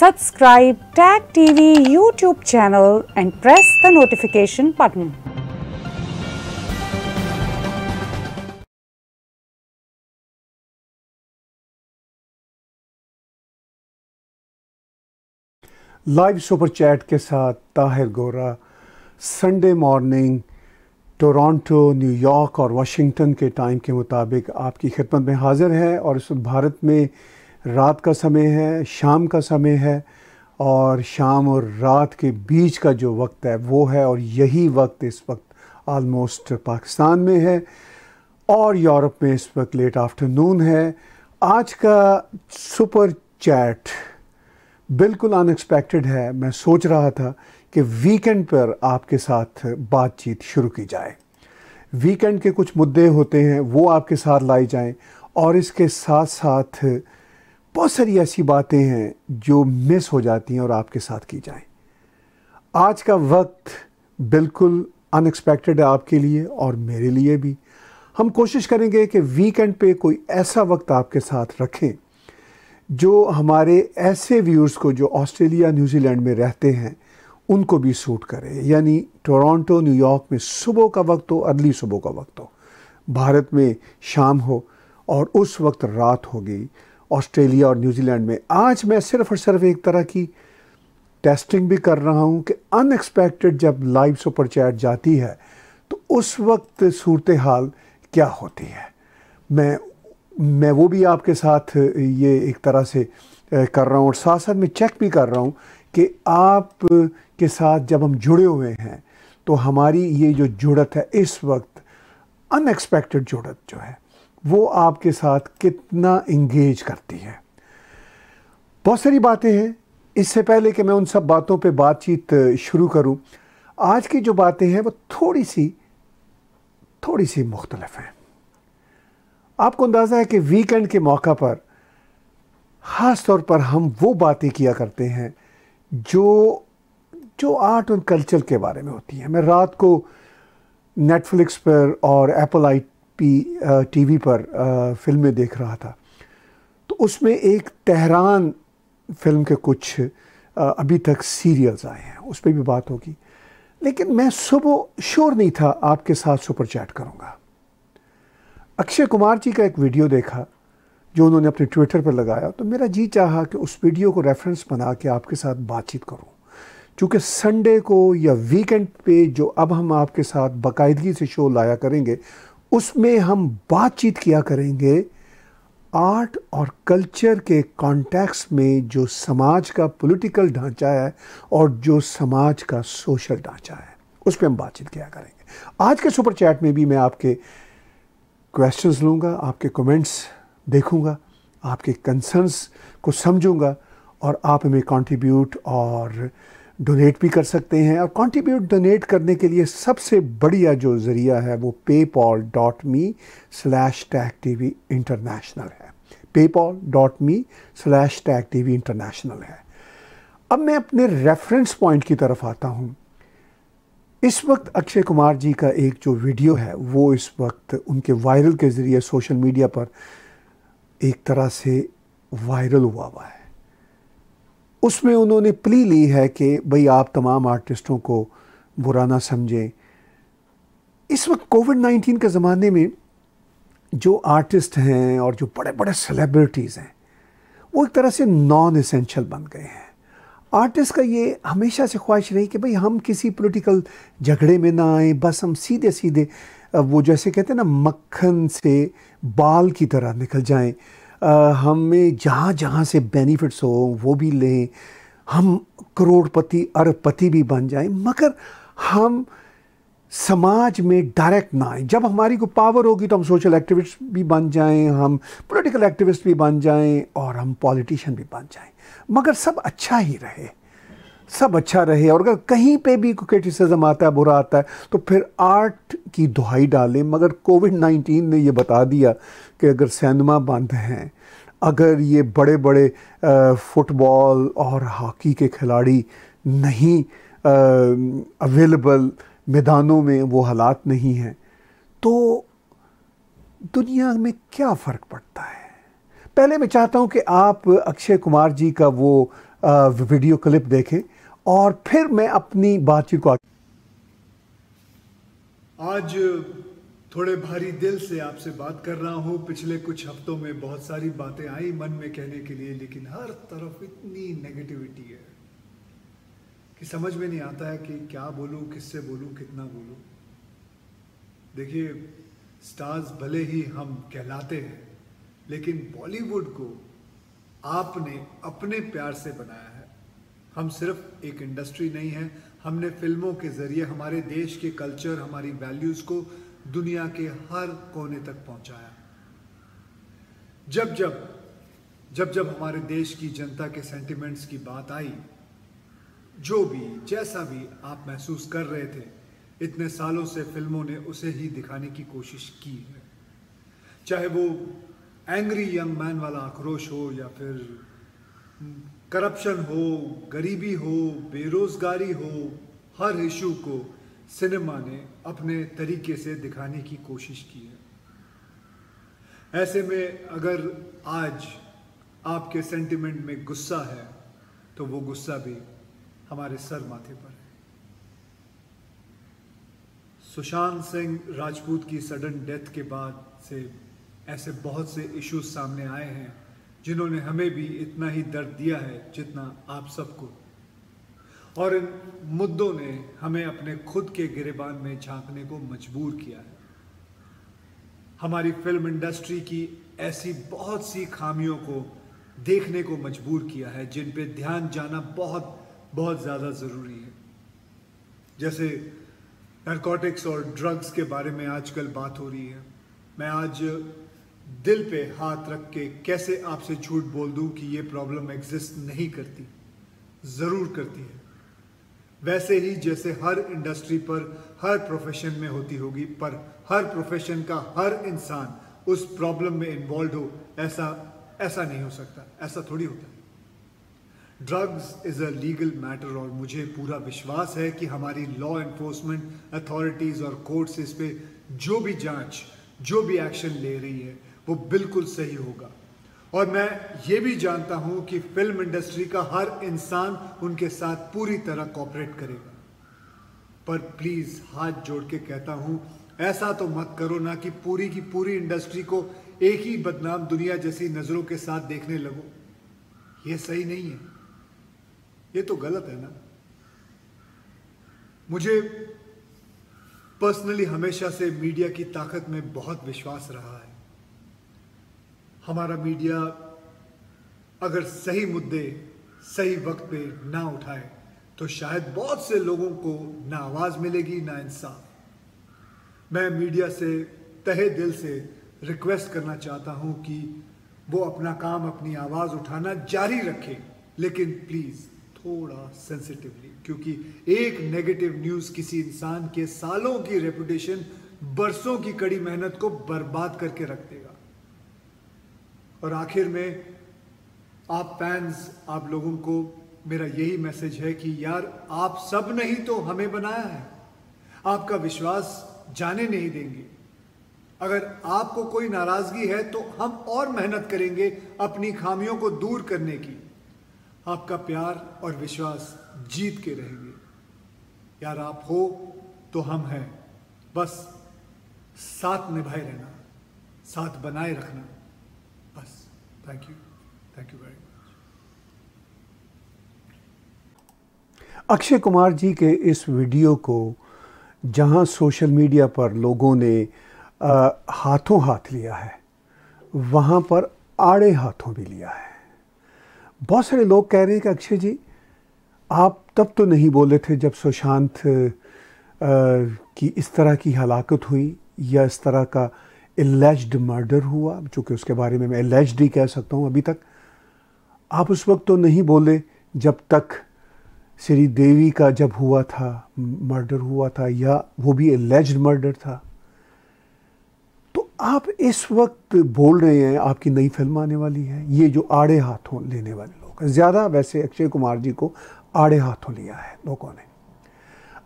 Subscribe Tag TV YouTube channel and press the notification button. Live super chat के साथ Tahir Gora Sunday morning Toronto न्यूयॉर्क York Washington के time के मुताबिक आपकी खिदमत में हाजिर है और इस वक्त भारत में रात का समय है शाम का समय है और शाम और रात के बीच का जो वक्त है वो है और यही वक्त इस वक्त आलमोस्ट पाकिस्तान में है और यूरोप में इस वक्त लेट आफ्टरनून है आज का सुपर चैट बिल्कुल अनएक्सपेक्टेड है मैं सोच रहा था कि वीकेंड पर आपके साथ बातचीत शुरू की जाए वीकेंड के कुछ मुद्दे होते हैं वो आपके साथ लाए जाएं और इसके साथ साथ बहुत सारी ऐसी बातें हैं जो मिस हो जाती हैं और आपके साथ की जाएं आज का वक्त बिल्कुल अनएक्सपेक्टेड है आपके लिए और मेरे लिए भी हम कोशिश करेंगे कि वीकेंड पे कोई ऐसा वक्त आपके साथ रखें जो हमारे ऐसे व्यूअर्स को जो ऑस्ट्रेलिया न्यूजीलैंड में रहते हैं उनको भी सूट करे यानी टोरंटो न्यूयॉर्क में सुबह का वक्त हो अर्ली सुबह का वक्त हो भारत में शाम हो और उस वक्त रात होगी ऑस्ट्रेलिया और न्यूजीलैंड में आज मैं सिर्फ और सिर्फ एक तरह की टेस्टिंग भी कर रहा हूँ कि अनएक्सपेक्टेड जब लाइव सुपर चैट जाती है तो उस वक्त सूरत हाल क्या होती है मैं मैं वो भी आपके साथ ये एक तरह से कर रहा हूँ और साथ साथ मैं चेक भी कर रहा हूँ कि आप के साथ जब हम जुड़े हुए हैं तो हमारी ये जो जुड़त है इस वक्त अनएक्सपेक्टेड जुड़त जो है वो आपके साथ कितना इंगेज करती है बहुत सारी बातें हैं इससे पहले कि मैं उन सब बातों पे बातचीत शुरू करूं आज की जो बातें हैं वो थोड़ी सी थोड़ी सी मुख्तलफ हैं आपको अंदाज़ा है कि वीकेंड के मौका पर ख़ास तौर पर हम वो बातें किया करते हैं जो जो आर्ट और कल्चर के बारे में होती है मैं रात को नेटफ्लिक्स पर और Apple I P TV uh, पर फिल्में uh, देख रहा था तो उसमें एक तहरान फिल्म के कुछ uh, अभी तक सीरियल्स आए हैं उस पर भी बात होगी लेकिन मैं सुबह श्योर नहीं था आपके साथ सुपर चैट करूँगा अक्षय कुमार जी का एक वीडियो देखा जो उन्होंने अपने ट्विटर पर लगाया तो मेरा जी चाहा कि उस वीडियो को रेफरेंस बना के आपके साथ बातचीत करूं चूँकि संडे को या वीकेंड पे जो अब हम आपके साथ बाकायदगी से शो लाया करेंगे उसमें हम बातचीत किया करेंगे आर्ट और कल्चर के कॉन्टेक्स में जो समाज का पॉलिटिकल ढांचा है और जो समाज का सोशल ढांचा है उस पर हम बातचीत किया करेंगे आज के सुपर चैट में भी मैं आपके क्वेश्चंस लूँगा आपके कमेंट्स देखूँगा आपके कंसर्न्स को समझूंगा और आप हमें कंट्रीब्यूट और डोनेट भी कर सकते हैं और कंट्रीब्यूट डोनेट करने के लिए सबसे बढ़िया जो ज़रिया है वो PayPal dot me slash tag T V international है PayPal dot me slash tag T V international है अब मैं अपने रेफरेंस पॉइंट की तरफ आता हूँ इस वक्त अक्षय कुमार जी का एक जो वीडियो है वो इस वक्त उनके वायरल के ज़रिए सोशल मीडिया पर एक तरह से वायरल हुआ हुआ है उसमें उन्होंने प्ली ली है कि भाई आप तमाम आर्टिस्टों को बुरा ना समझें इस वक्त कोविड नाइन्टीन के ज़माने में जो आर्टिस्ट हैं और जो बड़े बड़े सेलिब्रिटीज़ हैं वो एक तरह से नॉन इसेंशल बन गए हैं आर्टिस्ट का ये हमेशा से ख्वाहिश रही कि भाई हम किसी पॉलिटिकल झगड़े में ना आए बस हम सीधे सीधे वो जैसे कहते हैं ना मक्खन से बाल की तरह निकल जाएं हमें जहाँ जहाँ से बेनिफिट्स हो वो भी लें हम करोड़पति अरबपति भी बन जाएं मगर हम समाज में डायरेक्ट ना आए जब हमारी को पावर होगी तो हम सोशल एक्टिविस्ट भी बन जाएं हम पॉलिटिकल एक्टिविस्ट भी बन जाएं और हम पॉलिटिशियन भी बन जाएं मगर सब अच्छा ही रहे सब अच्छा रहे और अगर कहीं पे भी क्रिटिसिज्म आता है बुरा आता है तो फिर आर्ट की दुहाई डालें मगर कोविड नाइन्टीन ने ये बता दिया कि अगर सैनमा बंद हैं अगर ये बड़े बड़े फुटबॉल और हॉकी के खिलाड़ी नहीं अवेलेबल मैदानों में वो हालात नहीं हैं तो दुनिया में क्या फ़र्क पड़ता है पहले मैं चाहता हूँ कि आप अक्षय कुमार जी का वो वीडियो क्लिप देखें और फिर मैं अपनी बातचीत को आज थोड़े भारी दिल से आपसे बात कर रहा हूं पिछले कुछ हफ्तों में बहुत सारी बातें आई मन में कहने के लिए लेकिन हर तरफ इतनी नेगेटिविटी है कि समझ में नहीं आता है कि क्या बोलूं किससे बोलूं कितना बोलूं देखिए स्टार्स भले ही हम कहलाते हैं लेकिन बॉलीवुड को आपने अपने प्यार से बनाया हम सिर्फ एक इंडस्ट्री नहीं है हमने फिल्मों के ज़रिए हमारे देश के कल्चर हमारी वैल्यूज़ को दुनिया के हर कोने तक पहुंचाया जब जब जब जब हमारे देश की जनता के सेंटिमेंट्स की बात आई जो भी जैसा भी आप महसूस कर रहे थे इतने सालों से फिल्मों ने उसे ही दिखाने की कोशिश की है चाहे वो एंग्री यंग मैन वाला आक्रोश हो या फिर करप्शन हो गरीबी हो बेरोज़गारी हो हर इशू को सिनेमा ने अपने तरीके से दिखाने की कोशिश की है ऐसे में अगर आज आपके सेंटिमेंट में गुस्सा है तो वो गुस्सा भी हमारे सर माथे पर है सुशांत सिंह राजपूत की सडन डेथ के बाद से ऐसे बहुत से इश्यूज सामने आए हैं जिन्होंने हमें भी इतना ही दर्द दिया है जितना आप सबको और इन मुद्दों ने हमें अपने खुद के गिरेबान में झांकने को मजबूर किया है हमारी फिल्म इंडस्ट्री की ऐसी बहुत सी खामियों को देखने को मजबूर किया है जिन पे ध्यान जाना बहुत बहुत ज़्यादा ज़रूरी है जैसे नर्कोटिक्स और ड्रग्स के बारे में आजकल बात हो रही है मैं आज दिल पे हाथ रख के कैसे आपसे झूठ बोल दूं कि ये प्रॉब्लम एग्जिस्ट नहीं करती ज़रूर करती है वैसे ही जैसे हर इंडस्ट्री पर हर प्रोफेशन में होती होगी पर हर प्रोफेशन का हर इंसान उस प्रॉब्लम में इन्वॉल्व हो ऐसा ऐसा नहीं हो सकता ऐसा थोड़ी होता है drugs is a legal matter और मुझे पूरा विश्वास है कि हमारी लॉ इन्फोर्समेंट अथॉरिटीज़ और कोर्ट्स इस पर जो भी जांच जो भी एक्शन ले रही है वो बिल्कुल सही होगा और मैं ये भी जानता हूँ कि फिल्म इंडस्ट्री का हर इंसान उनके साथ पूरी तरह कॉपरेट करेगा पर प्लीज़ हाथ जोड़ के कहता हूँ ऐसा तो मत करो ना कि पूरी की पूरी इंडस्ट्री को एक ही बदनाम दुनिया जैसी नज़रों के साथ देखने लगो ये सही नहीं है ये तो गलत है ना मुझे पर्सनली हमेशा से मीडिया की ताकत में बहुत विश्वास रहा है हमारा मीडिया अगर सही मुद्दे सही वक्त पे ना उठाए तो शायद बहुत से लोगों को ना आवाज़ मिलेगी ना इंसाफ मैं मीडिया से तहे दिल से रिक्वेस्ट करना चाहता हूँ कि वो अपना काम अपनी आवाज़ उठाना जारी रखे लेकिन प्लीज़ थोड़ा सेंसिटिवली क्योंकि एक नेगेटिव न्यूज़ किसी इंसान के सालों की रेपुटेशन बरसों की कड़ी मेहनत को बर्बाद करके रख देगा और आखिर में आप फैंस आप लोगों को मेरा यही मैसेज है कि यार आप सब नहीं तो हमें बनाया है आपका विश्वास जाने नहीं देंगे अगर आपको कोई नाराज़गी है तो हम और मेहनत करेंगे अपनी खामियों को दूर करने की आपका प्यार और विश्वास जीत के रहेंगे यार आप हो तो हम हैं बस साथ निभाए रहना साथ बनाए रखना Thank you. Thank you very much. Akshay Kumar जी के इस वीडियो को जहां सोशल मीडिया पर लोगों ने आ, हाथों हाथ लिया है वहां पर आड़े हाथों भी लिया है बहुत सारे लोग कह रहे हैं कि अक्षय जी आप तब तो नहीं बोले थे जब सुशांत की इस तरह की हलाकत हुई या इस तरह का एलेज्ड मर्डर हुआ चूंकि उसके बारे में मैं एलेज्ड ही कह सकता हूँ अभी तक आप उस वक्त तो नहीं बोले जब तक श्री देवी का जब हुआ था मर्डर हुआ था या वो भी एलेज्ड मर्डर था तो आप इस वक्त बोल रहे हैं आपकी नई फिल्म आने वाली है ये जो आड़े हाथों लेने वाले लोग ज़्यादा वैसे अक्षय कुमार जी को आड़े हाथों लिया है लोगों ने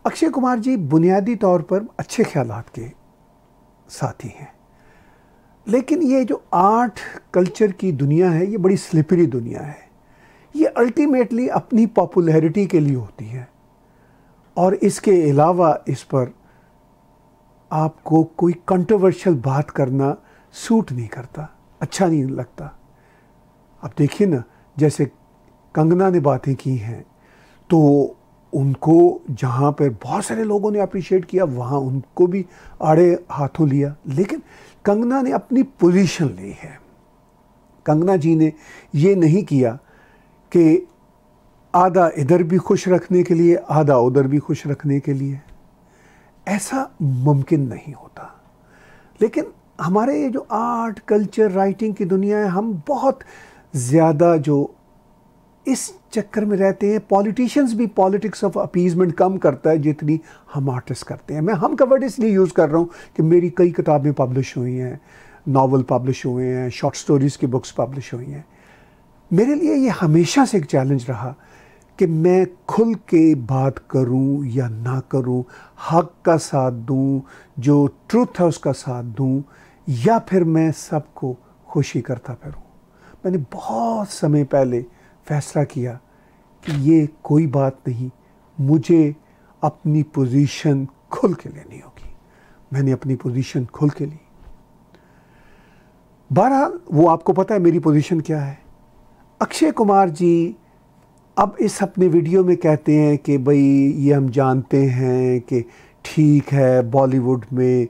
अक्षय कुमार जी बुनियादी तौर पर अच्छे ख्याल के साथी हैं लेकिन ये जो आर्ट कल्चर की दुनिया है ये बड़ी स्लिपरी दुनिया है ये अल्टीमेटली अपनी पॉपुलैरिटी के लिए होती है और इसके अलावा इस पर आपको कोई कंट्रोवर्शियल बात करना सूट नहीं करता अच्छा नहीं लगता आप देखिए ना जैसे कंगना ने बातें की हैं तो उनको जहाँ पर बहुत सारे लोगों ने अप्रिशिएट किया वहाँ उनको भी आड़े हाथों लिया लेकिन कंगना ने अपनी पोजीशन ली है कंगना जी ने ये नहीं किया कि आधा इधर भी खुश रखने के लिए आधा उधर भी खुश रखने के लिए ऐसा मुमकिन नहीं होता लेकिन हमारे ये जो आर्ट कल्चर राइटिंग की दुनिया है हम बहुत ज़्यादा जो इस चक्कर में रहते हैं पॉलिटिशियंस भी पॉलिटिक्स ऑफ अपीजमेंट कम करता है जितनी हम आर्टिस्ट करते हैं मैं हम का वर्ड इसलिए यूज़ कर रहा हूँ कि मेरी कई किताबें पब्लिश हुई हैं नावल पब्लिश हुए हैं शॉर्ट स्टोरीज़ की बुक्स पब्लिश हुई हैं मेरे लिए ये हमेशा से एक चैलेंज रहा कि मैं खुल के बात करूं या ना करूं हक का साथ दूं जो ट्रुथ है उसका साथ दूं या फिर मैं सबको खुशी करता फिरूँ मैंने बहुत समय पहले फैसला किया कि ये कोई बात नहीं मुझे अपनी पोजीशन खुल के लेनी होगी मैंने अपनी पोजीशन खुल के ली बहरहाल वो आपको पता है मेरी पोजीशन क्या है अक्षय कुमार जी अब इस अपने वीडियो में कहते हैं कि भाई ये हम जानते हैं कि ठीक है बॉलीवुड में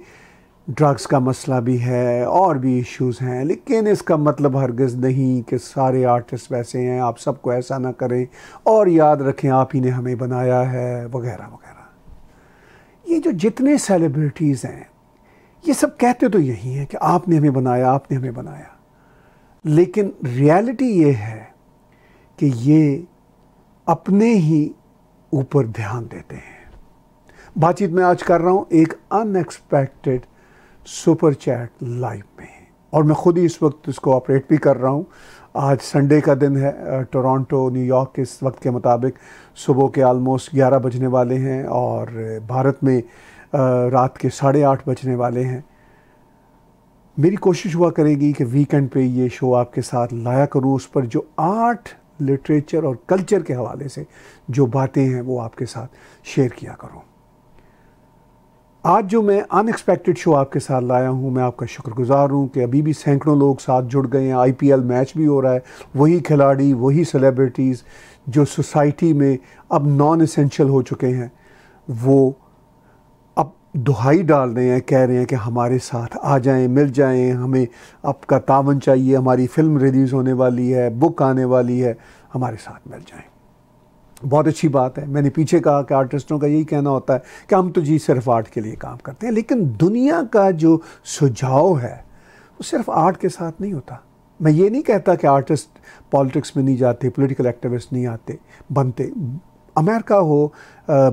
ड्रग्स का मसला भी है और भी इश्यूज हैं लेकिन इसका मतलब हरगज़ नहीं कि सारे आर्टिस्ट वैसे हैं आप सबको ऐसा ना करें और याद रखें आप ही ने हमें बनाया है वगैरह वगैरह ये जो जितने सेलिब्रिटीज़ हैं ये सब कहते तो यही हैं कि आपने हमें बनाया आपने हमें बनाया लेकिन रियलिटी ये है कि ये अपने ही ऊपर ध्यान देते हैं बातचीत मैं आज कर रहा हूँ एक अनएक्सपेक्टेड सुपर चैट लाइव में और मैं खुद ही इस वक्त उसको ऑपरेट भी कर रहा हूँ आज संडे का दिन है टोरंटो न्यूयॉर्क के इस वक्त के मुताबिक सुबह के आलमोस्ट ग्यारह बजने वाले हैं और भारत में रात के साढ़े आठ बजने वाले हैं मेरी कोशिश हुआ करेगी कि वीकेंड पे ये शो आपके साथ लाया करूँ उस पर जो आर्ट लिटरेचर और कल्चर के हवाले से जो बातें हैं वो आपके साथ शेयर किया करूँ आज जो मैं अनएक्सपेक्टेड शो आपके साथ लाया हूँ मैं आपका शुक्रगुजार हूँ कि अभी भी सैकड़ों लोग साथ जुड़ गए हैं आईपीएल मैच भी हो रहा है वही खिलाड़ी वही सेलिब्रिटीज़ जो सोसाइटी में अब नॉन इसेंशल हो चुके हैं वो अब दुहाई डाल रहे हैं कह रहे हैं कि हमारे साथ आ जाएं मिल जाएं हमें आपका तावन चाहिए हमारी फ़िल्म रिलीज़ होने वाली है बुक आने वाली है हमारे साथ मिल जाएँ बहुत अच्छी बात है मैंने पीछे कहा कि आर्टिस्टों का यही कहना होता है कि हम तो जी सिर्फ आर्ट के लिए काम करते हैं लेकिन दुनिया का जो सुझाव है वो सिर्फ आर्ट के साथ नहीं होता मैं ये नहीं कहता कि आर्टिस्ट पॉलिटिक्स में नहीं जाते पॉलिटिकल एक्टिविस्ट नहीं आते बनते अमेरिका हो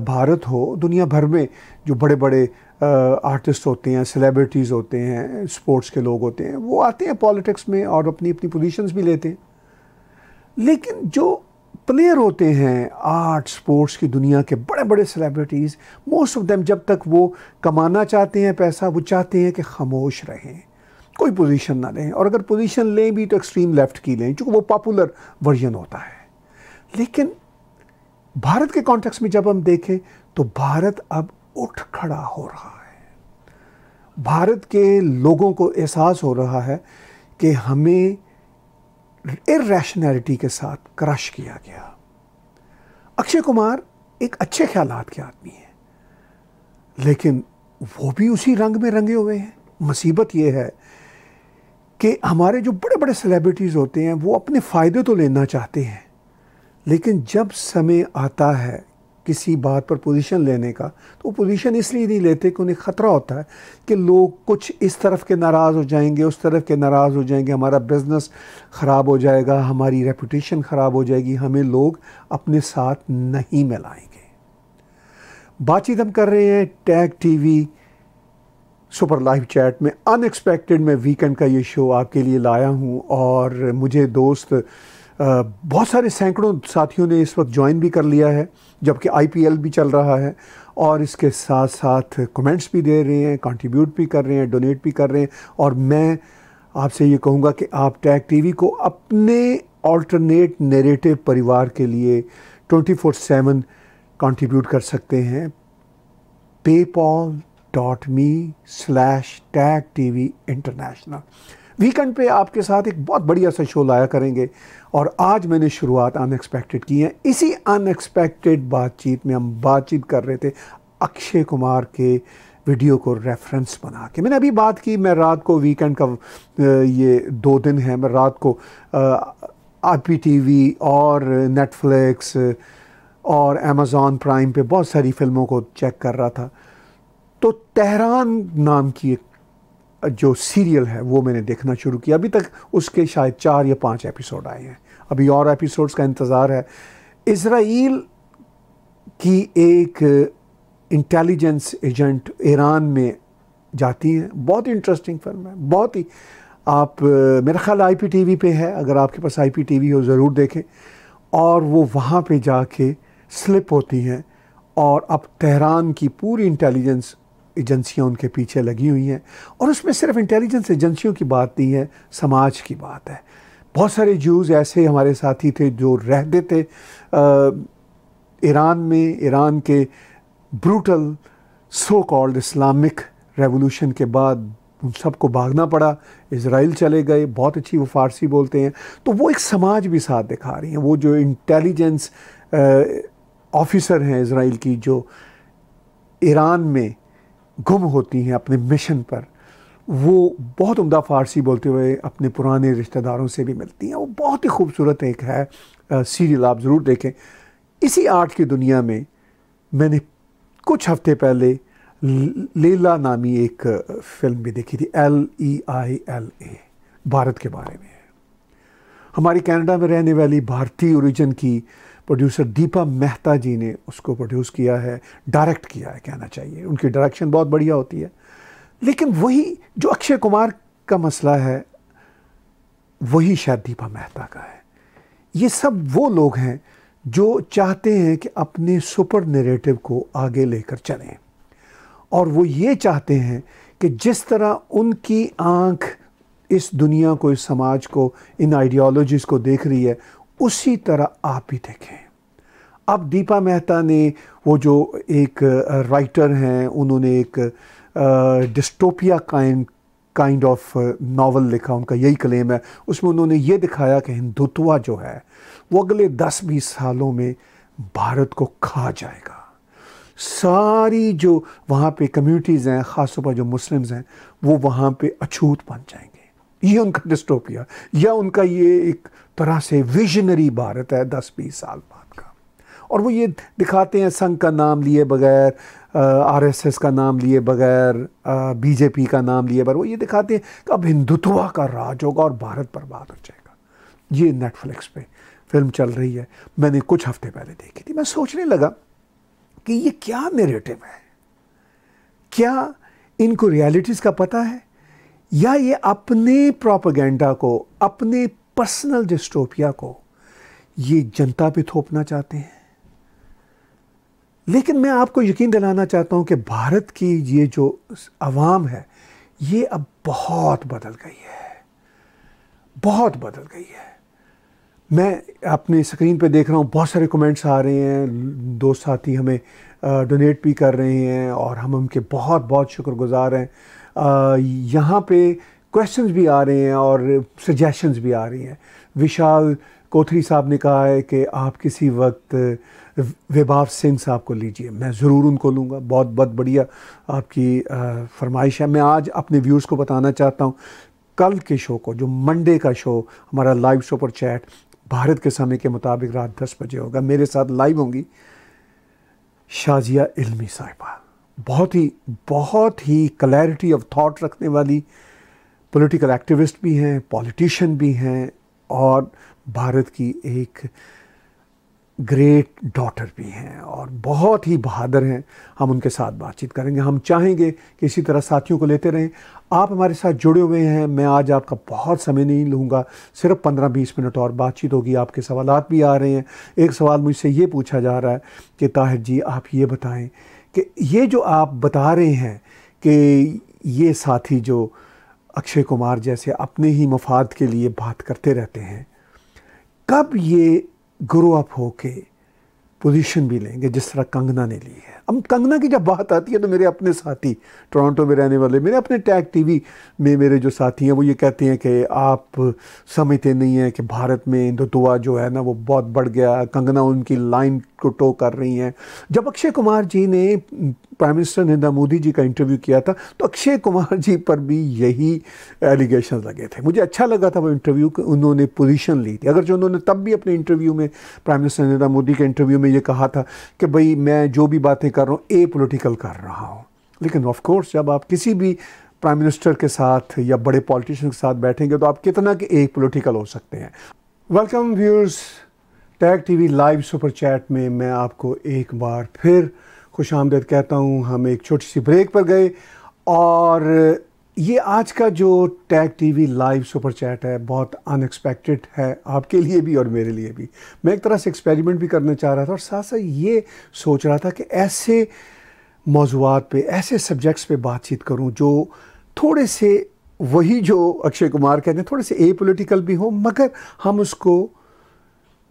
भारत हो दुनिया भर में जो बड़े बड़े आर्टिस्ट होते हैं सेलिब्रिटीज़ होते हैं स्पोर्ट्स के लोग होते हैं वो आते हैं पॉलिटिक्स में और अपनी अपनी पोजीशंस भी लेते हैं लेकिन जो प्लेयर होते हैं आर्ट स्पोर्ट्स की दुनिया के बड़े बड़े सेलिब्रिटीज़ मोस्ट ऑफ देम जब तक वो कमाना चाहते हैं पैसा वो चाहते हैं कि खामोश रहें कोई पोजीशन ना लें और अगर पोजीशन लें भी तो एक्सट्रीम लेफ़्ट की लें चूँकि वो पॉपुलर वर्जन होता है लेकिन भारत के कॉन्टेक्स्ट में जब हम देखें तो भारत अब उठ खड़ा हो रहा है भारत के लोगों को एहसास हो रहा है कि हमें इेशनैलिटी के साथ क्रश किया गया अक्षय कुमार एक अच्छे ख्याल के आदमी है लेकिन वो भी उसी रंग में रंगे हुए हैं मुसीबत ये है कि हमारे जो बड़े बड़े सेलिब्रिटीज़ होते हैं वो अपने फ़ायदे तो लेना चाहते हैं लेकिन जब समय आता है किसी बात पर पोजीशन लेने का तो पोजीशन इसलिए नहीं लेते कि उन्हें ख़तरा होता है कि लोग कुछ इस तरफ के नाराज़ हो जाएंगे उस तरफ के नाराज़ हो जाएंगे हमारा बिज़नेस ख़राब हो जाएगा हमारी रेपुटेशन ख़राब हो जाएगी हमें लोग अपने साथ नहीं मिलाएंगे बातचीत हम कर रहे हैं tag TV super live chat में अनएक्सपेक्टेड मैं वीकेंड का ये शो आपके लिए लाया हूँ और मुझे दोस्त बहुत सारे सैकड़ों साथियों ने इस वक्त ज्वाइन भी कर लिया है जबकि आईपीएल भी चल रहा है और इसके साथ साथ कमेंट्स भी दे रहे हैं कंट्रीब्यूट भी कर रहे हैं डोनेट भी कर रहे हैं और मैं आपसे ये कहूँगा कि आप टैग टीवी को अपने ऑल्टरनेट नेरेटिव परिवार के लिए ट्वेंटी फोर सेवन कॉन्ट्रीब्यूट कर सकते हैं PayPal dot me slash tag T V international weekend पे आपके साथ एक बहुत बढ़िया सा शो लाया करेंगे और आज मैंने शुरुआत अनएक्सपेक्टेड की है इसी अनएक्सपेक्टेड बातचीत में हम बातचीत कर रहे थे अक्षय कुमार के वीडियो को रेफरेंस बना के मैंने अभी बात की मैं रात को वीकेंड का ये दो दिन है मैं रात को आई पी टी वी और नेटफ्लिक्स और अमेजोन प्राइम पे बहुत सारी फिल्मों को चेक कर रहा था तो तेहरान नाम की एक जो सीरियल है वो मैंने देखना शुरू किया अभी तक उसके शायद चार या पाँच एपिसोड आए हैं अभी और एपिसोड्स का इंतज़ार है इसराइल की एक इंटेलिजेंस एजेंट ईरान में जाती हैं बहुत इंटरेस्टिंग फिल्म है बहुत ही आप मेरा ख्याल आई पी टी वी पर है अगर आपके पास आई पी टी वी हो ज़रूर देखें और वो वहाँ पे जाके स्लिप होती हैं और अब तेहरान की पूरी इंटेलिजेंस एजेंसियाँ उनके पीछे लगी हुई हैं और उसमें सिर्फ इंटेलिजेंस एजेंसियों की बात नहीं है समाज की बात है बहुत सारे जूज़ ऐसे हमारे साथी थे जो रहते थे ईरान में ईरान के brutal so called Islamic revolution के बाद उन सबको भागना पड़ा इसराइल चले गए बहुत अच्छी वो फारसी बोलते हैं तो वो एक समाज भी साथ दिखा रही हैं वो जो इंटेलिजेंस ऑफिसर हैं इसराइल की जो ईरान में गुम होती हैं अपने मिशन पर वो बहुत उम्दा फ़ारसी बोलते हुए अपने पुराने रिश्तेदारों से भी मिलती हैं वो बहुत ही खूबसूरत एक है सीरियल आप ज़रूर देखें इसी आर्ट की दुनिया में मैंने कुछ हफ्ते पहले लेला नामी एक फिल्म भी देखी थी L E I L A Bharat के बारे में हमारी कनाडा में रहने वाली भारतीय ओरिजिन की प्रोड्यूसर दीपा मेहता जी ने उसको प्रोड्यूस किया है डायरेक्ट किया है कहना चाहिए उनकी डायरेक्शन बहुत बढ़िया होती है लेकिन वही जो अक्षय कुमार का मसला है वही शायद दीपा मेहता का है ये सब वो लोग हैं जो चाहते हैं कि अपने सुपर नेरेटिव को आगे लेकर चलें और वो ये चाहते हैं कि जिस तरह उनकी आंख इस दुनिया को इस समाज को इन आइडियोलॉजीज़ को देख रही है उसी तरह आप भी देखें अब दीपा मेहता ने वो जो एक राइटर हैं उन्होंने एक dystopia kind kind of novel लिखा उनका यही क्लेम है उसमें उन्होंने ये दिखाया कि हिंदुत्वा जो है वो अगले दस बीस सालों में भारत को खा जाएगा सारी जो वहाँ पे कम्युनिटीज़ हैं खासतौर पर जो मुस्लिम्स हैं वो वहाँ पे अछूत बन जाएंगे ये उनका डिस्टोपिया या उनका ये एक तरह से विजनरी भारत है दस बीस साल बाद का और वो ये दिखाते हैं संघ का नाम लिए बगैर आरएसएस का नाम लिए बगैर बीजेपी का नाम लिए बगैर वो ये दिखाते हैं कि अब हिंदुत्वा का राज होगा और भारत बर्बाद हो जाएगा ये नेटफ्लिक्स पे फिल्म चल रही है मैंने कुछ हफ्ते पहले देखी थी मैं सोचने लगा कि ये क्या नेरेटिव है क्या इनको रियलिटीज़ का पता है या ये अपने प्रोपोगेंडा को अपने पर्सनल डिस्टोपिया को ये जनता पे थोपना चाहते हैं लेकिन मैं आपको यकीन दिलाना चाहता हूं कि भारत की ये जो आवाम है ये अब बहुत बदल गई है बहुत बदल गई है मैं अपने स्क्रीन पे देख रहा हूँ बहुत सारे कमेंट्स आ रहे हैं दोस्त साथी हमें डोनेट भी कर रहे हैं और हम उनके बहुत बहुत शुक्रगुजार हैं यहाँ पे क्वेश्चंस भी आ रहे हैं और सजेशंस भी आ रही हैं विशाल कोथरी साहब ने कहा है कि आप किसी वक्त विभाव सिंह साहब को लीजिए मैं ज़रूर उनको लूँगा बहुत बहुत बढ़िया आपकी फरमाइश है मैं आज अपने व्यूज़ को बताना चाहता हूँ कल के शो को जो मंडे का शो हमारा लाइव शो पर चैट भारत के समय के मुताबिक रात दस बजे होगा मेरे साथ लाइव होंगी शाजिया इल्मी साहिबा बहुत ही बहुत ही क्लैरिटी ऑफ थॉट रखने वाली पॉलिटिकल एक्टिविस्ट भी हैं पॉलिटिशियन भी हैं और भारत की एक ग्रेट डॉटर भी हैं और बहुत ही बहादुर हैं हम उनके साथ बातचीत करेंगे हम चाहेंगे कि इसी तरह साथियों को लेते रहें आप हमारे साथ जुड़े हुए हैं मैं आज आपका बहुत समय नहीं लूँगा सिर्फ पंद्रह बीस मिनट और बातचीत होगी आपके सवाल भी आ रहे हैं एक सवाल मुझसे ये पूछा जा रहा है कि ताहिर जी आप ये बताएं कि ये जो आप बता रहे हैं कि ये साथी जो अक्षय कुमार जैसे अपने ही मफाद के लिए बात करते रहते हैं कब ये ग्रो अप हो के पोजीशन भी लेंगे जिस तरह कंगना ने ली है अब कंगना की जब बात आती है तो मेरे अपने साथी टोरंटो में रहने वाले मेरे अपने टैग टीवी में मेरे जो साथी हैं वो ये कहते हैं कि आप समझते नहीं हैं कि भारत में हिंदुत्वा जो है ना वो बहुत बढ़ गया कंगना उनकी लाइन को टो कर रही हैं जब अक्षय कुमार जी ने प्राइम मिनिस्टर नरेंद्र मोदी जी का इंटरव्यू किया था तो अक्षय कुमार जी पर भी यही एलिगेशन लगे थे मुझे अच्छा लगा था वो इंटरव्यू उन्होंने पोजिशन ली थी अगर जो उन्होंने तब भी अपने इंटरव्यू में प्राइम मिनिस्टर नरेंद्र मोदी के इंटरव्यू में उन्होंने ये कहा था कि भाई मैं जो भी बातें कर रहा हूँ ए पोलिटिकल कर रहा हूँ लेकिन ऑफकोर्स जब आप किसी भी प्राइम मिनिस्टर के साथ या बड़े पॉलिटिशियन के साथ बैठेंगे तो आप कितना के एक पोलिटिकल हो सकते हैं welcome viewers tag TV live super chat में मैं आपको एक बार फिर खुश आमदेद कहता हूँ हम एक छोटी सी ब्रेक पर गए और ये आज का जो tag TV live super chat है बहुत अनएक्सपेक्टेड है आपके लिए भी और मेरे लिए भी मैं एक तरह से एक्सपेरिमेंट भी करना चाह रहा था और साथ साथ ये सोच रहा था कि ऐसे मौजूद पे ऐसे सब्जेक्ट्स पे बातचीत करूं जो थोड़े से वही जो अक्षय कुमार कहते हैं थोड़े से ए पोलिटिकल भी हो मगर हम उसको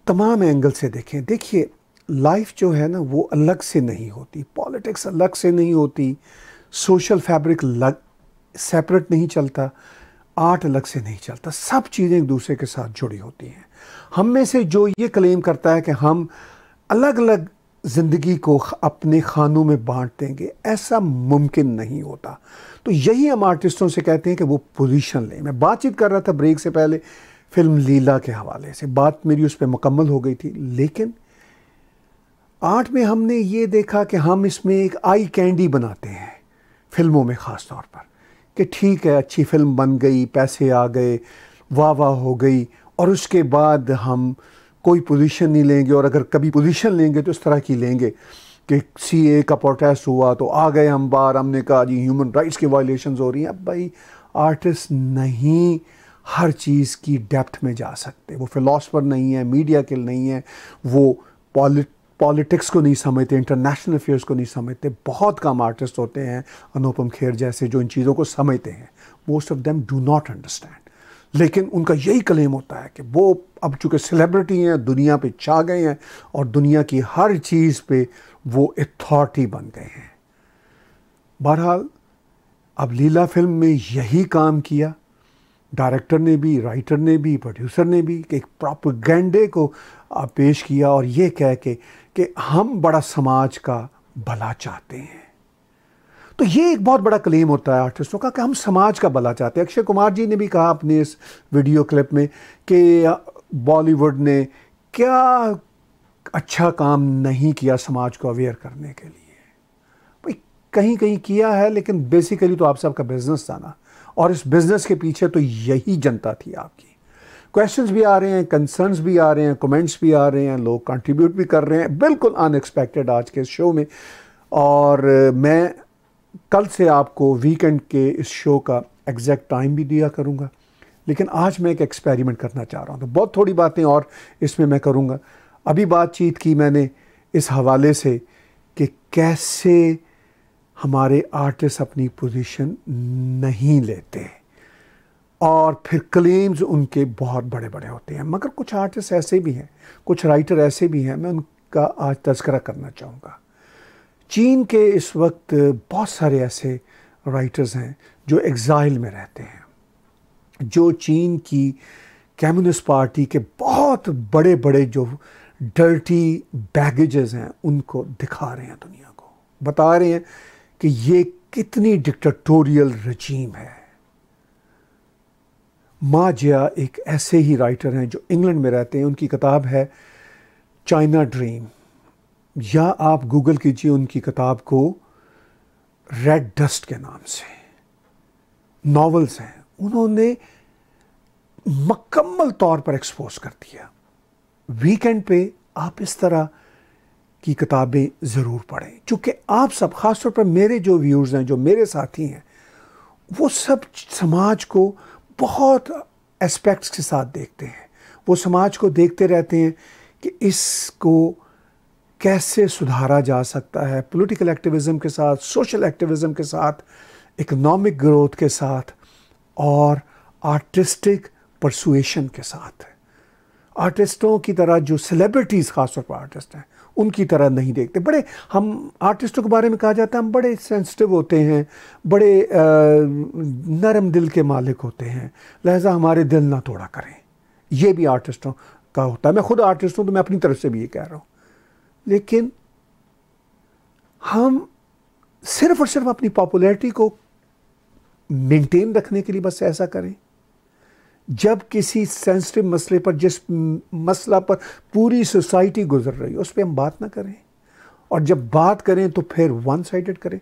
तमाम एंगल से देखें देखिए लाइफ जो है ना वो अलग से नहीं होती पॉलिटिक्स अलग से नहीं होती सोशल फैब्रिक सेपरेट नहीं चलता आर्ट अलग से नहीं चलता सब चीज़ें एक दूसरे के साथ जुड़ी होती हैं हम में से जो ये क्लेम करता है कि हम अलग अलग ज़िंदगी को अपने खानों में बांट देंगे ऐसा मुमकिन नहीं होता तो यही हम आर्टिस्टों से कहते हैं कि वो पोजीशन लें मैं बातचीत कर रहा था ब्रेक से पहले फिल्म लीला के हवाले से बात मेरी उस पर मुकम्मल हो गई थी लेकिन आर्ट में हमने ये देखा कि हम इसमें एक आई कैंडी बनाते हैं फिल्मों में ख़ास तौर पर कि ठीक है अच्छी फिल्म बन गई पैसे आ गए वाह वाह हो गई और उसके बाद हम कोई पोजीशन नहीं लेंगे और अगर कभी पोजीशन लेंगे तो इस तरह की लेंगे कि सी ए का प्रोटेस्ट हुआ तो आ गए हम बार हमने कहा जी ह्यूमन राइट्स के वायलेशन हो रही हैं अब भाई आर्टिस्ट नहीं हर चीज़ की डेप्थ में जा सकते वो फिलासफ़र नहीं है मीडिया के नहीं है वो पॉलिट पॉलिटिक्स को नहीं समझते इंटरनेशनल अफेयर्स को नहीं समझते बहुत कम आर्टिस्ट होते हैं अनुपम खेर जैसे जो इन चीज़ों को समझते हैं most of them do not understand लेकिन उनका यही क्लेम होता है कि वो अब चूँकि सेलिब्रिटी हैं दुनिया पे छा गए हैं और दुनिया की हर चीज़ पे वो अथॉरिटी बन गए हैं बहरहाल अब लीला फिल्म में यही काम किया डायरेक्टर ने भी राइटर ने भी प्रोड्यूसर ने भी कि एक प्रॉपगेंडे को पेश किया और ये कह के कि हम बड़ा समाज का भला चाहते हैं तो ये एक बहुत बड़ा क्लेम होता है आर्टिस्टों का कि हम समाज का भला चाहते हैं अक्षय कुमार जी ने भी कहा अपने इस वीडियो क्लिप में कि बॉलीवुड ने क्या अच्छा काम नहीं किया समाज को अवेयर करने के लिए भाई कहीं कहीं किया है लेकिन बेसिकली तो आप सबका बिज़नेस था ना और इस बिज़नेस के पीछे तो यही जनता थी आपकी क्वेश्चंस भी आ रहे हैं कंसर्न्स भी आ रहे हैं कमेंट्स भी आ रहे हैं लोग कंट्रीब्यूट भी कर रहे हैं बिल्कुल अनएक्सपेक्टेड आज के इस शो में और मैं कल से आपको वीकेंड के इस शो का एग्जैक्ट टाइम भी दिया करूँगा लेकिन आज मैं एक एक्सपेरिमेंट करना चाह रहा हूँ तो बहुत थोड़ी बातें और इसमें मैं करूँगा अभी बातचीत की मैंने इस हवाले से कि कैसे हमारे आर्टिस्ट अपनी पोजीशन नहीं लेते और फिर क्लेम्स उनके बहुत बड़े बड़े होते हैं मगर कुछ आर्टिस्ट ऐसे भी हैं कुछ राइटर ऐसे भी हैं मैं उनका आज तस्करा करना चाहूँगा चीन के इस वक्त बहुत सारे ऐसे राइटर्स हैं जो एग्ज़ाइल में रहते हैं जो चीन की कम्युनिस्ट पार्टी के बहुत बड़े बड़े जो डर्टी बैगेजेस हैं उनको दिखा रहे हैं दुनिया को बता रहे हैं कि ये कितनी डिक्टटोरियल रजीम है माँ जिया एक ऐसे ही राइटर हैं जो इंग्लैंड में रहते हैं उनकी किताब है चाइना ड्रीम या आप गूगल कीजिए उनकी किताब को रेड डस्ट के नाम से नावल्स हैं उन्होंने मकम्मल तौर पर एक्सपोज कर दिया वीकेंड पे आप इस तरह की किताबें ज़रूर पढ़ें क्योंकि आप सब ख़ासतौर पर मेरे जो व्यूज़ हैं जो मेरे साथी हैं वो सब समाज को बहुत एस्पेक्ट्स के साथ देखते हैं वो समाज को देखते रहते हैं कि इसको कैसे सुधारा जा सकता है पॉलिटिकल एक्टिविज़म के साथ सोशल एक्टिविज़म के साथ इकोनॉमिक ग्रोथ के साथ और आर्टिस्टिक परसुएशन के साथ आर्टिस्टों की तरह जो सेलिब्रिटीज़ खासतौर पर आर्टिस्ट हैं उनकी तरह नहीं देखते बड़े हम आर्टिस्टों के बारे में कहा जाता है हम बड़े सेंसिटिव होते हैं बड़े नरम दिल के मालिक होते हैं लहजा हमारे दिल ना थोड़ा करें यह भी आर्टिस्टों का होता है मैं खुद आर्टिस्ट हूँ तो मैं अपनी तरफ से भी ये कह रहा हूँ लेकिन हम सिर्फ और सिर्फ अपनी पॉपुलैरिटी को मेंटेन रखने के लिए बस ऐसा करें जब किसी सेंसिटिव मसले पर जिस मसला पर पूरी सोसाइटी गुजर रही है उस पर हम बात ना करें और जब बात करें तो फिर वन साइडेड करें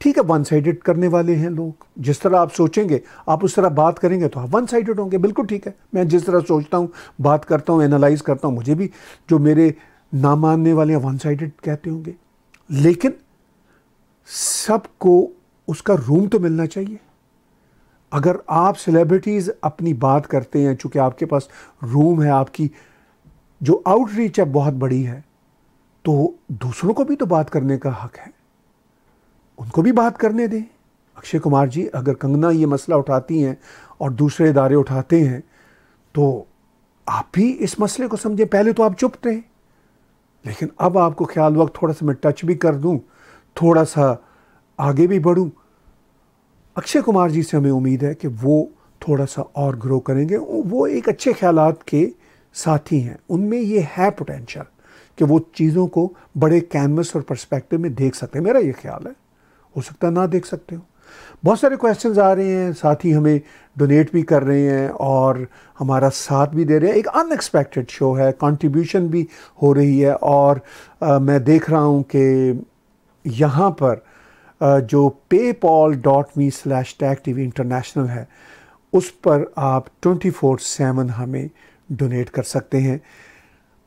ठीक है वन साइडेड करने वाले हैं लोग जिस तरह आप सोचेंगे आप उस तरह बात करेंगे तो आप वन साइडेड होंगे बिल्कुल ठीक है मैं जिस तरह सोचता हूँ बात करता हूँ एनालाइज करता हूँ मुझे भी जो मेरे ना मानने वाले हैं वन साइडेड कहते होंगे लेकिन सबको उसका रूम तो मिलना चाहिए अगर आप सेलिब्रिटीज़ अपनी बात करते हैं चूँकि आपके पास रूम है आपकी जो आउटरीच है बहुत बड़ी है तो दूसरों को भी तो बात करने का हक है उनको भी बात करने दें अक्षय कुमार जी अगर कंगना ये मसला उठाती हैं और दूसरे इदारे उठाते हैं तो आप भी इस मसले को समझें पहले तो आप चुप थे लेकिन अब आपको ख्याल वक्त थोड़ा सा मैं टच भी कर दूं थोड़ा सा आगे भी बढ़ूं अक्षय कुमार जी से हमें उम्मीद है कि वो थोड़ा सा और ग्रो करेंगे वो एक अच्छे ख्याल के साथी हैं उनमें ये है पोटेंशल कि वो चीज़ों को बड़े कैनवस और पर्सपेक्टिव में देख सकते हैं मेरा ये ख्याल है हो सकता है ना देख सकते हो बहुत सारे क्वेश्चंस आ रहे हैं साथ ही हमें डोनेट भी कर रहे हैं और हमारा साथ भी दे रहे हैं एक अनएक्सपेक्टेड शो है कंट्रीब्यूशन भी हो रही है और आ, मैं देख रहा हूँ कि यहाँ पर जो PayPal dot V slash tag T V international है उस पर आप ट्वेंटी फोर सेवन हमें डोनेट कर सकते हैं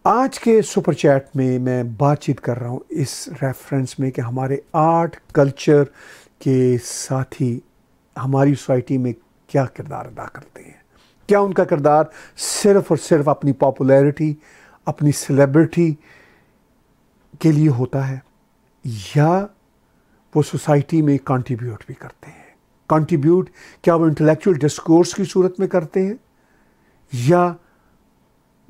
आज के सुपर चैट में मैं बातचीत कर रहा हूँ इस रेफरेंस में कि हमारे आर्ट कल्चर के साथी हमारी सोसाइटी में क्या किरदार अदा करते हैं क्या उनका किरदार सिर्फ और सिर्फ अपनी पॉपुलैरिटी अपनी सेलिब्रिटी के लिए होता है या वो सोसाइटी में कंट्रीब्यूट भी करते हैं कंट्रीब्यूट क्या वो इंटेलेक्चुअल डिस्कोर्स की सूरत में करते हैं या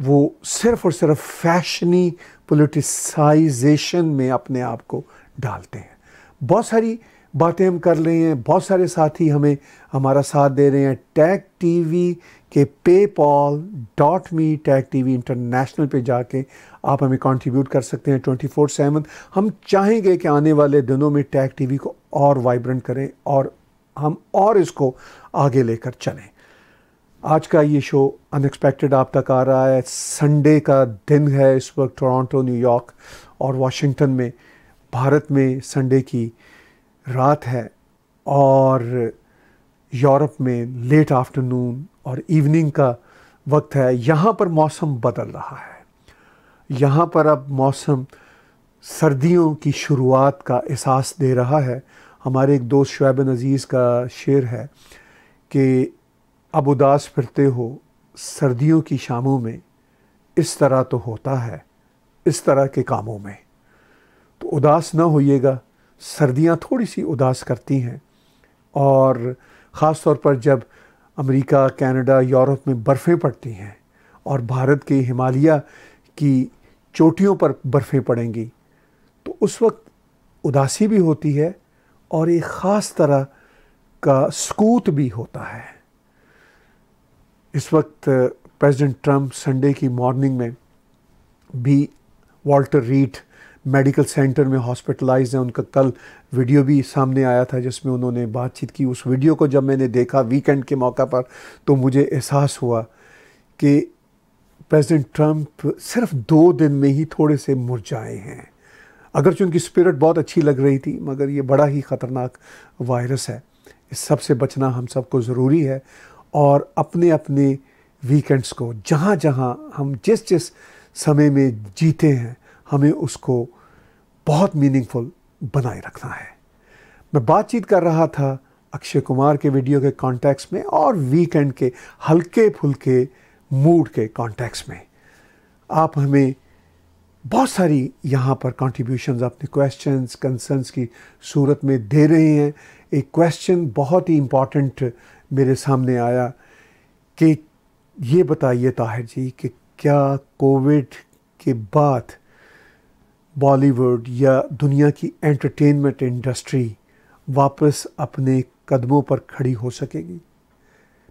वो सिर्फ और सिर्फ फैशनी पोलिटिसाइजेशन में अपने आप को डालते हैं बहुत सारी बातें हम कर रहे हैं बहुत सारे साथी हमें हमारा साथ दे रहे हैं टैग टीवी के PayPal dot me tag T V international पर जाके आप हमें कंट्रीब्यूट कर सकते हैं ट्वेंटी फोर सेवन हम चाहेंगे कि आने वाले दिनों में टैग टीवी को और वाइब्रेंट करें और हम और इसको आगे लेकर चलें आज का ये शो अनएक्सपेक्टेड आप तक आ रहा है संडे का दिन है इस वक्त टोरंटो न्यूयॉर्क और वाशिंगटन में भारत में संडे की रात है और यूरोप में लेट आफ्टरनून और इवनिंग का वक्त है यहाँ पर मौसम बदल रहा है यहाँ पर अब मौसम सर्दियों की शुरुआत का एहसास दे रहा है हमारे एक दोस्त शुब अज़ीज़ का शेर है कि अब उदास फिरते हो सर्दियों की शामों में इस तरह तो होता है इस तरह के कामों में तो उदास ना होइएगा सर्दियाँ थोड़ी सी उदास करती हैं और ख़ास तौर पर जब अमेरिका कनाडा यूरोप में बर्फ़ें पड़ती हैं और भारत के हिमालय कि चोटियों पर बर्फ़ें पड़ेंगी तो उस वक्त उदासी भी होती है और एक ख़ास तरह का सकूत भी होता है इस वक्त प्रेसिडेंट ट्रंप संडे की मॉर्निंग में भी वाल्टर रीट मेडिकल सेंटर में हॉस्पिटलाइज है उनका कल वीडियो भी सामने आया था जिसमें उन्होंने बातचीत की उस वीडियो को जब मैंने देखा वीकेंड के मौका पर तो मुझे एहसास हुआ कि प्रेसिडेंट ट्रंप सिर्फ दो दिन में ही थोड़े से मुरझाए हैं अगर चूँकि स्पिरिट बहुत अच्छी लग रही थी मगर ये बड़ा ही ख़तरनाक वायरस है इस सब से बचना हम सबको ज़रूरी है और अपने अपने वीकेंड्स को जहाँ जहाँ हम जिस जिस समय में जीते हैं हमें उसको बहुत मीनिंगफुल बनाए रखना है मैं बातचीत कर रहा था अक्षय कुमार के वीडियो के कॉन्टेक्स्ट में और वीकेंड के हल्के फुल्के मूड के कॉन्टेक्स में आप हमें बहुत सारी यहाँ पर कॉन्ट्रीब्यूशन अपने क्वेश्चन कंसर्न्स की सूरत में दे रहे हैं एक क्वेश्चन बहुत ही इम्पॉर्टेंट मेरे सामने आया कि ये बताइए ताहिर जी कि क्या कोविड के बाद बॉलीवुड या दुनिया की एंटरटेनमेंट इंडस्ट्री वापस अपने कदमों पर खड़ी हो सकेगी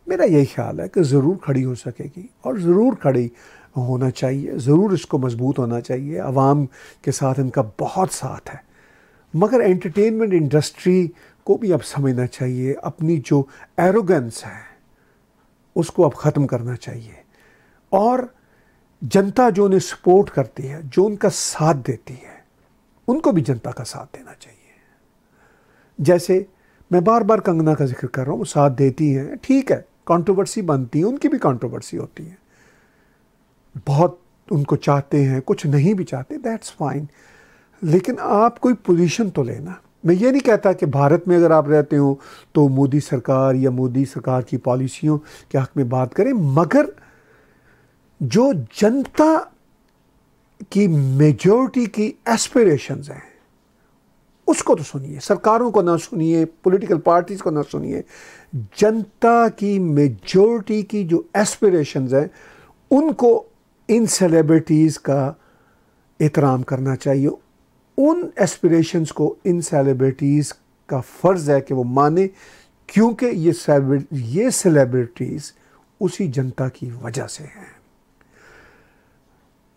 मेरा यही ख्याल है कि ज़रूर खड़ी हो सकेगी और ज़रूर खड़ी होना चाहिए ज़रूर इसको मजबूत होना चाहिए आवाम के साथ इनका बहुत साथ है मगर एंटरटेनमेंट इंडस्ट्री को भी अब समझना चाहिए अपनी जो एरोगेंस है उसको अब ख़त्म करना चाहिए और जनता जो उन्हें सपोर्ट करती है जो उनका साथ देती है उनको भी जनता का साथ देना चाहिए जैसे मैं बार बार कंगना का जिक्र कर रहा हूँ साथ देती हैं ठीक है कंट्रोवर्सी बनती है उनकी भी कंट्रोवर्सी होती है बहुत उनको चाहते हैं कुछ नहीं भी चाहते दैट्स फाइन लेकिन आप कोई पोजीशन तो लेना मैं ये नहीं कहता कि भारत में अगर आप रहते हो तो मोदी सरकार या मोदी सरकार की पॉलिसियों के हक में बात करें मगर जो जनता की मेजोरिटी की एस्पिरेशंस हैं उसको तो सुनिए सरकारों को ना सुनिए पॉलिटिकल पार्टीज़ को ना सुनिए जनता की मेजोरिटी की जो एस्पिरेशंस हैं उनको इन सेलिब्रिटीज़ का एहतराम करना चाहिए उन एस्पिरेशंस को इन सेलिब्रिटीज़ का फ़र्ज़ है कि वो माने क्योंकि ये ये सेलिब्रिटीज़ उसी जनता की वजह से हैं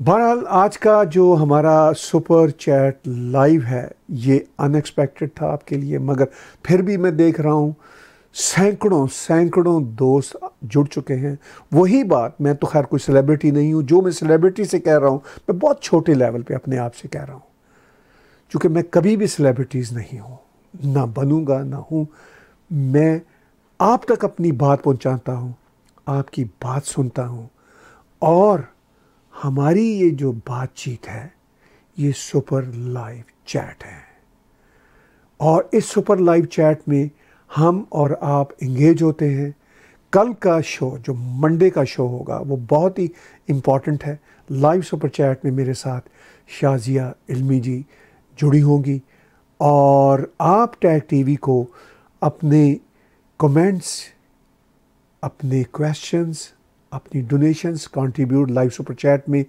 बहरहाल आज का जो हमारा सुपर चैट लाइव है ये अनएक्सपेक्टेड था आपके लिए मगर फिर भी मैं देख रहा हूँ सैकड़ों सैकड़ों दोस्त जुड़ चुके हैं वही बात मैं तो खैर कोई सेलिब्रिटी नहीं हूँ जो मैं सेलिब्रिटी से कह रहा हूँ मैं बहुत छोटे लेवल पे अपने आप से कह रहा हूँ क्योंकि मैं कभी भी सेलिब्रिटीज़ नहीं हूँ ना बनूँगा ना हूँ मैं आप तक अपनी बात पहुँचाता हूँ आपकी बात सुनता हूँ और हमारी ये जो बातचीत है ये सुपर लाइव चैट है और इस सुपर लाइव चैट में हम और आप इंगेज होते हैं कल का शो जो मंडे का शो होगा वो बहुत ही इम्पॉर्टेंट है लाइव सुपर चैट में मेरे साथ शाजिया इल्मी जी जुड़ी होंगी और आप टैग टीवी को अपने कमेंट्स अपने क्वेश्चंस अपनी donations contribute live super chat में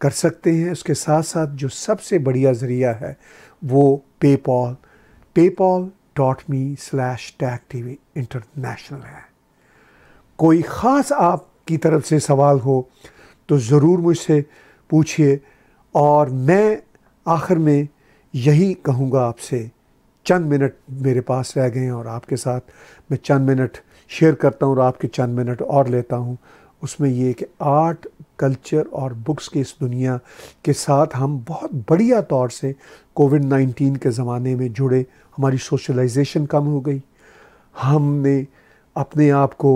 कर सकते हैं उसके साथ साथ जो सबसे बढ़िया ज़रिया है वो PayPal PayPal dot me slash tag T V international है कोई ख़ास आपकी तरफ से सवाल हो तो ज़रूर मुझसे पूछिए और मैं आखिर में यही कहूँगा आपसे चंद मिनट मेरे पास रह गए हैं और आपके साथ मैं चंद मिनट शेयर करता हूँ और आपके चंद मिनट और लेता हूँ उसमें ये कि आर्ट कल्चर और बुक्स के इस दुनिया के साथ हम बहुत बढ़िया तौर से कोविड नाइन्टीन के ज़माने में जुड़े हमारी सोशलाइजेशन कम हो गई हमने अपने आप को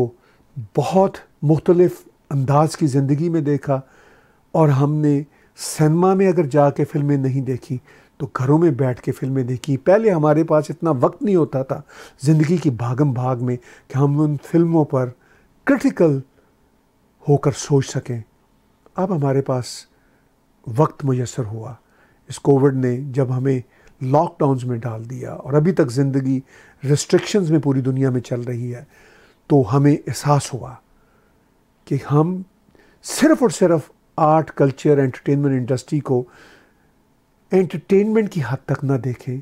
बहुत मुख्तलफ़ अंदाज की ज़िंदगी में देखा और हमने सिनेमा में अगर जा के फिल्में नहीं देखी तो घरों में बैठ के फिल्में देखी पहले हमारे पास इतना वक्त नहीं होता था ज़िंदगी की भागम भाग में कि हम उन फिल्मों पर क्रिटिकल होकर सोच सकें अब हमारे पास वक्त मैसर हुआ इस कोविड ने जब हमें लॉकडाउन्स में डाल दिया और अभी तक ज़िंदगी रिस्ट्रिक्शंस में पूरी दुनिया में चल रही है तो हमें एहसास हुआ कि हम सिर्फ़ और सिर्फ आर्ट कल्चर एंटरटेनमेंट इंडस्ट्री को एंटरटेनमेंट की हद तक ना देखें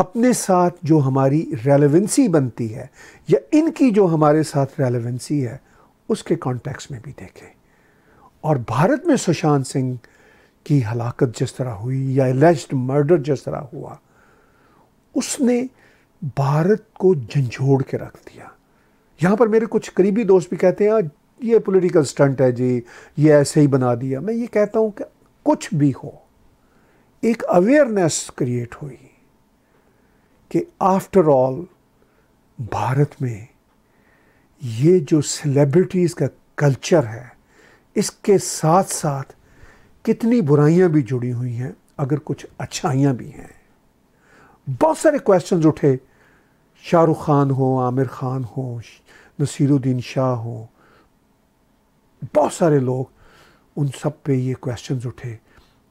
अपने साथ जो हमारी रेलेवेंसी बनती है या इनकी जो हमारे साथ रेलेवेंसी है उसके कॉन्टेक्स में भी देखें और भारत में सुशांत सिंह की हलाकत जिस तरह हुई या एलेज्ड मर्डर जिस तरह हुआ उसने भारत को झंझोड़ के रख दिया यहाँ पर मेरे कुछ करीबी दोस्त भी कहते हैं हाँ, ये पॉलिटिकल स्टंट है जी ये ऐसे ही बना दिया मैं ये कहता हूँ कि कुछ भी हो एक अवेयरनेस क्रिएट हुई कि आफ्टर ऑल भारत में ये जो सेलिब्रिटीज़ का कल्चर है इसके साथ साथ कितनी बुराइयां भी जुड़ी हुई हैं अगर कुछ अच्छाइयां भी हैं बहुत सारे क्वेश्चंस उठे शाहरुख खान हो आमिर खान हो नसीरुद्दीन शाह हो बहुत सारे लोग उन सब पे ये क्वेश्चंस उठे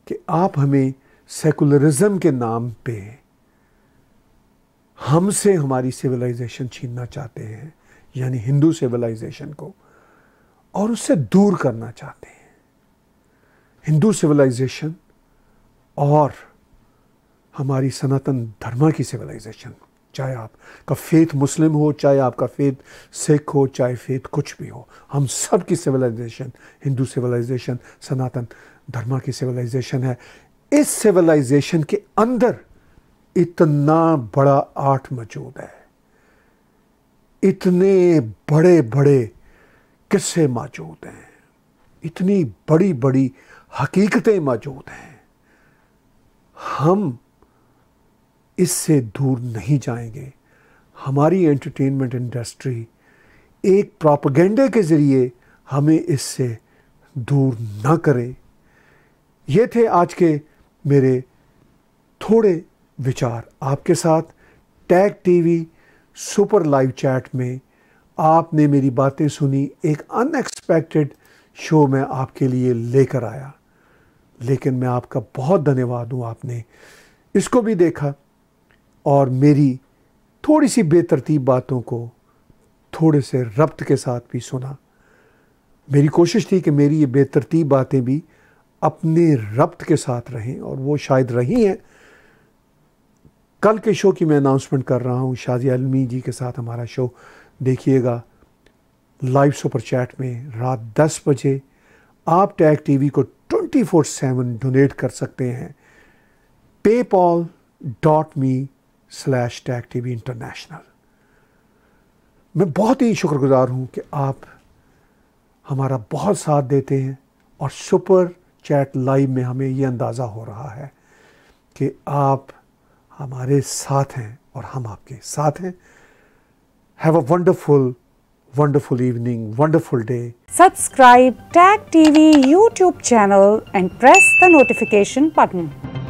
कि आप हमें सेकुलरिज्म के नाम पे हमसे हमारी सिविलाइजेशन छीनना चाहते हैं यानी हिंदू सिविलाइजेशन को और उससे दूर करना चाहते हैं हिंदू सिविलाइजेशन और हमारी सनातन धर्मा की सिविलाइजेशन चाहे आपका फेथ मुस्लिम हो चाहे आपका फेथ सिख हो चाहे फेथ कुछ भी हो हम सब की सिविलाइजेशन हिंदू सिविलाइजेशन सनातन धर्मा की सिविलाइजेशन है इस सिविलाइजेशन के अंदर इतना बड़ा आर्ट मौजूद है इतने बड़े बड़े किस्से मौजूद हैं इतनी बड़ी बड़ी हकीकतें मौजूद हैं हम इससे दूर नहीं जाएंगे हमारी एंटरटेनमेंट इंडस्ट्री एक प्रोपगेंडे के ज़रिए हमें इससे दूर ना करें ये थे आज के मेरे थोड़े विचार आपके साथ tag TV super live chat में आपने मेरी बातें सुनी एक अनएक्सपेक्टेड शो मैं आपके लिए लेकर आया लेकिन मैं आपका बहुत धन्यवाद हूँ आपने इसको भी देखा और मेरी थोड़ी सी बेतरतीब बातों को थोड़े से रब्त के साथ भी सुना मेरी कोशिश थी कि मेरी ये बेतरतीब बातें भी अपने रब्त के साथ रहें और वो शायद रही हैं कल के शो की मैं अनाउंसमेंट कर रहा हूँ शाजी अलमी जी के साथ हमारा शो देखिएगा लाइव सुपर चैट में रात 10 बजे आप टैग टीवी को 24/7 फोर सेवन डोनेट कर सकते हैं PayPal dot me slash tag T V international मैं बहुत ही शुक्रगुजार हूँ कि आप हमारा बहुत साथ देते हैं और सुपर चैट लाइव में हमें ये अंदाज़ा हो रहा है कि आप हमारे साथ हैं और हम आपके साथ हैं have a wonderful wonderful evening wonderful day subscribe tag TV YouTube channel and press the notification button